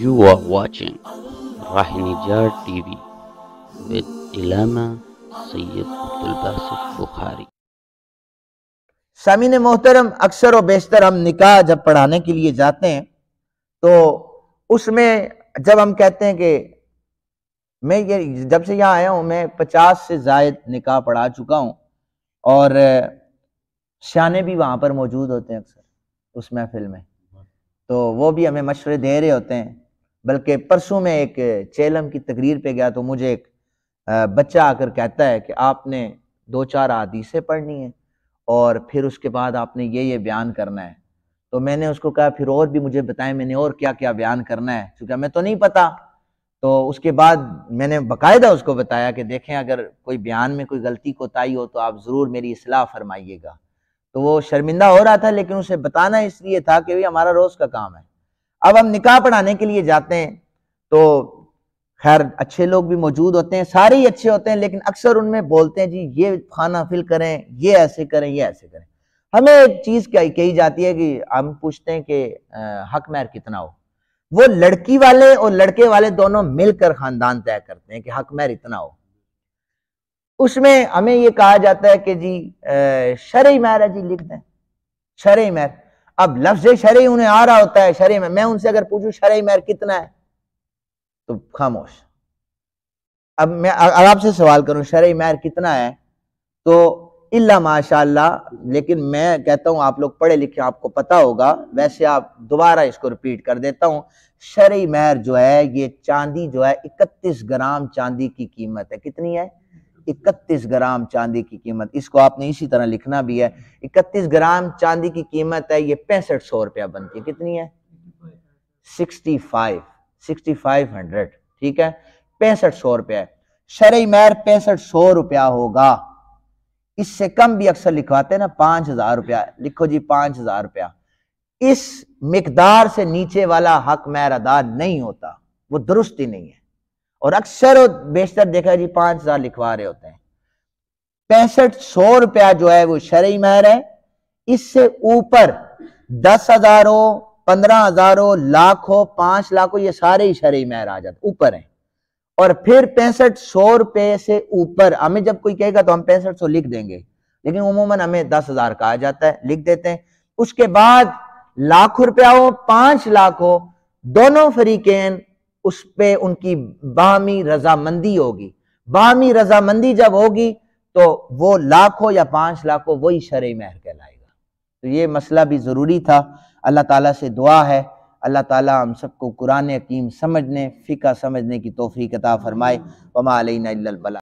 You are watching Rahinijar TV with Ilama Syed Abdul Bukhari Shamin मोहतरम अक्सर और बेशतर हम निकाह जब पढ़ाने के लिए जाते हैं तो उसमें जब हम कहते हैं कि मैं ये जब से यहाँ आया हूँ मैं पचास से जायद निकाह पढ़ा चुका हूँ और सियाने भी वहाँ पर मौजूद होते हैं अक्सर उस महफिल में तो वो भी हमें मशवरे दे रहे होते हैं बल्कि परसों में एक चेलम की तकरीर पे गया तो मुझे एक बच्चा आकर कहता है कि आपने दो चार आदीसें पढ़नी है और फिर उसके बाद आपने ये ये बयान करना है तो मैंने उसको कहा फिर और भी मुझे बताएं मैंने और क्या क्या बयान करना है क्योंकि मैं तो नहीं पता तो उसके बाद मैंने बकायदा उसको बताया कि देखें अगर कोई बयान में कोई गलती कोताही हो तो आप ज़रूर मेरी असलाह फरमाइएगा तो वो शर्मिंदा हो रहा था लेकिन उसे बताना इसलिए था कि भाई हमारा रोज़ का काम है अब हम निकाह पढ़ाने के लिए जाते हैं तो खैर अच्छे लोग भी मौजूद होते हैं सारे ही अच्छे होते हैं लेकिन अक्सर उनमें बोलते हैं जी ये खाना फिल करें ये ऐसे करें ये ऐसे करें हमें एक चीज़ कही जाती है कि हम पूछते हैं कि हक मैर कितना हो वो लड़की वाले और लड़के वाले दोनों मिलकर खानदान तय करते हैं कि हक मैर इतना हो उसमें हमें ये कहा जाता है कि जी शरय मैर है जी लिख दें शरय मैर अब लफ्ज शरी उन्हें आ रहा होता है शरी में मैं उनसे अगर पूछूं शरी मैर कितना है तो खामोश अब मैं अब आपसे सवाल करूं शरी मैर कितना है तो इल्ला माशाल्लाह लेकिन मैं कहता हूं आप लोग पढ़े लिखे आपको पता होगा वैसे आप दोबारा इसको रिपीट कर देता हूं शरी मैर जो है ये चांदी जो है इकतीस ग्राम चांदी की कीमत है कितनी है इकतीस ग्राम चांदी की कीमत इसको आपने इसी तरह लिखना भी है इकतीस ग्राम चांदी की कीमत है ये पैंसठ सौ रुपया बनती है कितनी है sixty five sixty five hundred ठीक है पैंसठ सौ रुपया शरय मैर पैंसठ सौ रुपया होगा इससे कम भी अक्सर लिखवाते हैं ना पांच हजार रुपया लिखो जी पांच हजार रुपया इस मकदार से नीचे वाला हक मैर अदा नहीं होता वो दुरुस्त ही नहीं है और अक्सर बेशतर देखा जी पांच हजार लिखवा रहे होते हैं पैंसठ सौ रुपया जो है वो शरय महर है इससे ऊपर दस हजार हो पंद्रह हजार हो लाख हो पांच लाख हो ये सारे ही शरय महर आ जाते ऊपर है और फिर पैंसठ सौ रुपए से ऊपर हमें जब कोई कहेगा तो हम पैंसठ सौ लिख देंगे लेकिन उमूमन हमें दस हजार कहा जाता है लिख देते हैं उसके बाद लाख रुपया हो पांच लाख हो दोनों फरीकेन उस पर उनकी बाहमी रजामंदी होगी बाहमी रजामंदी जब होगी तो वो लाखों या पांच लाखों वही शर महर कहलाएगा तो ये मसला भी ज़रूरी था अल्लाह ताला से दुआ है अल्लाह ताला हम सबको कुरान हकीम समझने फ़िका समझने की तोफ़ी कता फ़रमाए वमा अलबला